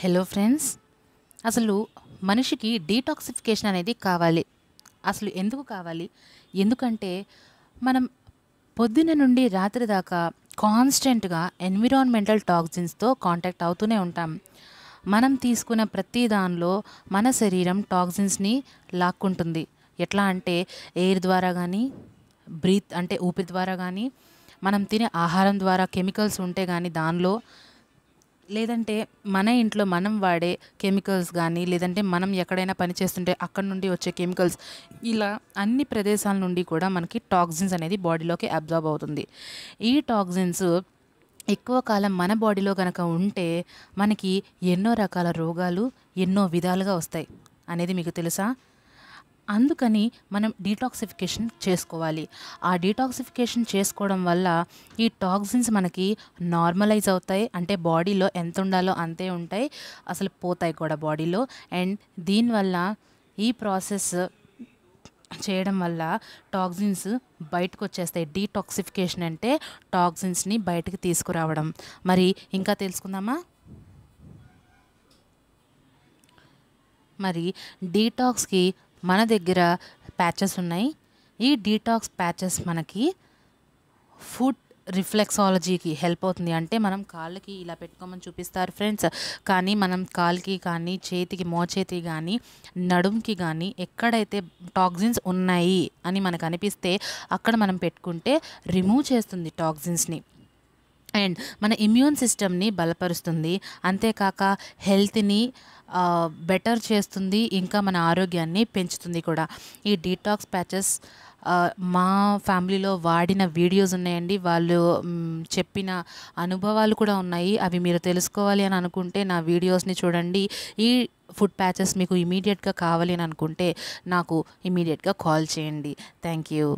hello friends అసలు మనిషికి detoxification అనేది కావాలి అసలు ఎందుకు కావాలి ఎందుకంటే మనం పొద్దున నుండి రాత్రి దాకా కాన్స్టెంట్గా ఎన్విరాన్మెంటల్ టాక్సిన్స్తో కాంటాక్ట్ అవుతూనే ఉంటాం మనం తీసుకున్న ప్రతి దానిలో మన శరీరం టాక్సిన్స్ని లాక్కుంటుంది ఎట్లా అంటే ఎయిర్ ద్వారా కానీ బ్రీత్ అంటే ఊపిరి ద్వారా కానీ మనం తినే ఆహారం ద్వారా కెమికల్స్ ఉంటే కానీ దానిలో లేదంటే మన ఇంట్లో మనం వాడే కెమికల్స్ కానీ లేదంటే మనం ఎక్కడైనా పని చేస్తుంటే అక్కడ నుండి వచ్చే కెమికల్స్ ఇలా అన్ని ప్రదేశాల నుండి కూడా మనకి టాక్సిన్స్ అనేది బాడీలోకి అబ్జర్వ్ అవుతుంది ఈ టాక్సిన్స్ ఎక్కువ కాలం మన బాడీలో కనుక ఉంటే మనకి ఎన్నో రకాల రోగాలు ఎన్నో విధాలుగా వస్తాయి అనేది మీకు తెలుసా అందుకని మనం డీటాక్సిఫికేషన్ చేసుకోవాలి ఆ డీటాక్సిఫికేషన్ చేసుకోవడం వల్ల ఈ టాక్సిన్స్ మనకి నార్మలైజ్ అవుతాయి అంటే బాడీలో ఎంత ఉండాలో అంతే ఉంటాయి అసలు పోతాయి కూడా బాడీలో అండ్ దీనివల్ల ఈ ప్రాసెస్ చేయడం వల్ల టాక్సిన్స్ బయటకు వచ్చేస్తాయి డీటాక్సిఫికేషన్ అంటే టాక్సిన్స్ని బయటకు తీసుకురావడం మరి ఇంకా తెలుసుకుందామా మరి డీటాక్స్కి మన దగ్గర ప్యాచెస్ ఉన్నాయి ఈ డీటాక్స్ ప్యాచెస్ మనకి ఫుడ్ రిఫ్లెక్సాలజీకి హెల్ప్ అవుతుంది అంటే మనం కాళ్ళకి ఇలా పెట్టుకోమని చూపిస్తారు ఫ్రెండ్స్ కానీ మనం కాళ్ళకి కానీ చేతికి మోచేతికి కానీ నడుంకి కానీ ఎక్కడైతే టాక్సిన్స్ ఉన్నాయి అని మనకు అనిపిస్తే అక్కడ మనం పెట్టుకుంటే రిమూవ్ చేస్తుంది టాక్సిన్స్ని అండ్ మన ఇమ్యూన్ సిస్టమ్ని బలపరుస్తుంది అంతేకాక హెల్త్ని బెటర్ చేస్తుంది ఇంకా మన ఆరోగ్యాన్ని పెంచుతుంది కూడా ఈ డీటాక్స్ ప్యాచెస్ మా ఫ్యామిలీలో వాడిన వీడియోస్ ఉన్నాయండి వాళ్ళు చెప్పిన అనుభవాలు కూడా ఉన్నాయి అవి మీరు తెలుసుకోవాలి అని అనుకుంటే నా వీడియోస్ని చూడండి ఈ ఫుడ్ ప్యాచెస్ మీకు ఇమీడియట్గా కావాలి అని అనుకుంటే నాకు ఇమీడియట్గా కాల్ చేయండి థ్యాంక్ యూ